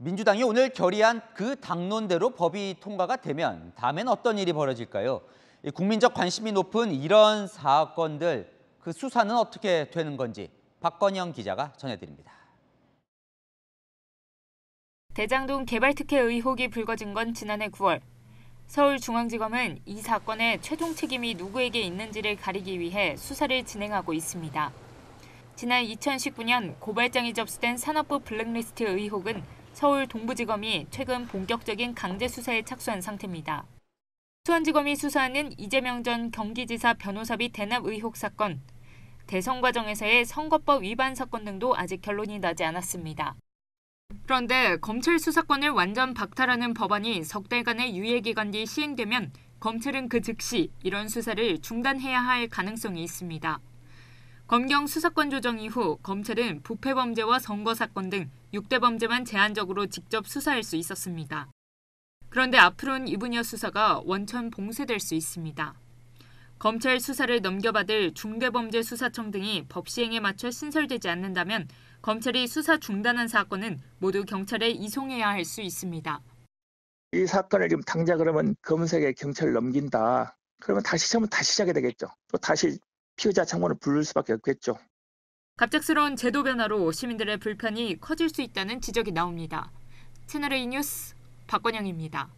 민주당이 오늘 결의한 그 당론대로 법이 통과가 되면 다음엔 어떤 일이 벌어질까요? 국민적 관심이 높은 이런 사건들 그 수사는 어떻게 되는 건지 박건영 기자가 전해드립니다. 대장동 개발특혜 의혹이 불거진 건 지난해 9월. 서울중앙지검은 이 사건의 최종 책임이 누구에게 있는지를 가리기 위해 수사를 진행하고 있습니다. 지난 2019년 고발장이 접수된 산업부 블랙리스트 의혹은 서울 동부지검이 최근 본격적인 강제 수사에 착수한 상태입니다. 수원지검이 수사하는 이재명 전 경기지사 변호사비 대납 의혹 사건, 대선 과정에서의 선거법 위반 사건 등도 아직 결론이 나지 않았습니다. 그런데 검찰 수사권을 완전 박탈하는 법안이 석 달간의 유예 기간 뒤 시행되면 검찰은 그 즉시 이런 수사를 중단해야 할 가능성이 있습니다. 검경 수사권 조정 이후 검찰은 부패 범죄와 선거 사건 등 6대 범죄만 제한적으로 직접 수사할 수 있었습니다. 그런데 앞으로는 이분여 수사가 원천 봉쇄될 수 있습니다. 검찰 수사를 넘겨받을 중대범죄수사청 등이 법 시행에 맞춰 신설되지 않는다면 검찰이 수사 중단한 사건은 모두 경찰에 이송해야 할 수 있습니다. 이 사건을 지금 당장 그러면 검색에 경찰 넘긴다. 그러면 다시 처음 다시 시작이 되겠죠. 또 다시 피의자 창문을 부를 수밖에 없겠죠. 갑작스러운 제도 변화로 시민들의 불편이 커질 수 있다는 지적이 나옵니다. 채널A 뉴스 박건영입니다.